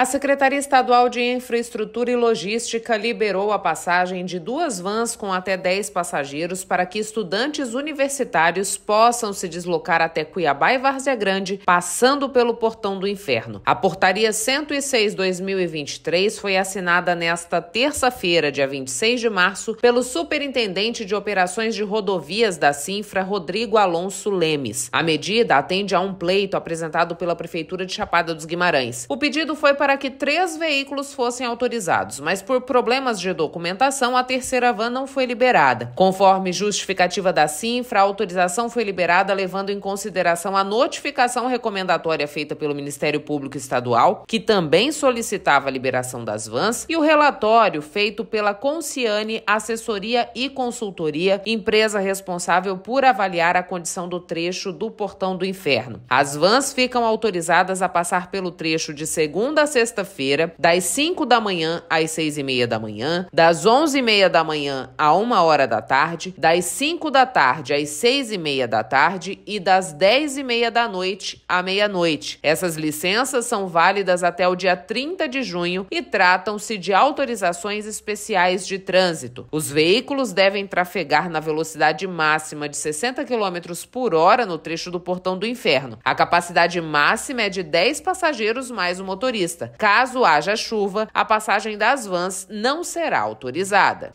A Secretaria Estadual de Infraestrutura e Logística liberou a passagem de duas vans com até 10 passageiros para que estudantes universitários possam se deslocar até Cuiabá e Várzea Grande, passando pelo Portão do Inferno. A Portaria 106-2023 foi assinada nesta terça-feira, dia 26 de março, pelo Superintendente de Operações de Rodovias da Sinfra, Rodrigo Alonso Lemes. A medida atende a um pleito apresentado pela Prefeitura de Chapada dos Guimarães. O pedido foi para para que três veículos fossem autorizados, mas por problemas de documentação, a terceira van não foi liberada. Conforme justificativa da CINFRA, a autorização foi liberada levando em consideração a notificação recomendatória feita pelo Ministério Público Estadual, que também solicitava a liberação das vans, e o relatório feito pela Conciane Assessoria e Consultoria, empresa responsável por avaliar a condição do trecho do Portão do Inferno. As vans ficam autorizadas a passar pelo trecho de segunda a sexta-feira, das 5 da manhã às 6 e meia da manhã, das 11 e meia da manhã à 1 hora da tarde, das 5 da tarde às 6 e meia da tarde e das 10 e meia da noite à meia-noite. Essas licenças são válidas até o dia 30 de junho e tratam-se de autorizações especiais de trânsito. Os veículos devem trafegar na velocidade máxima de 60 km por hora no trecho do Portão do Inferno. A capacidade máxima é de 10 passageiros mais o motorista. Caso haja chuva, a passagem das vans não será autorizada.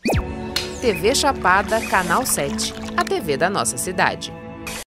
TV Chapada, Canal 7, a TV da nossa cidade.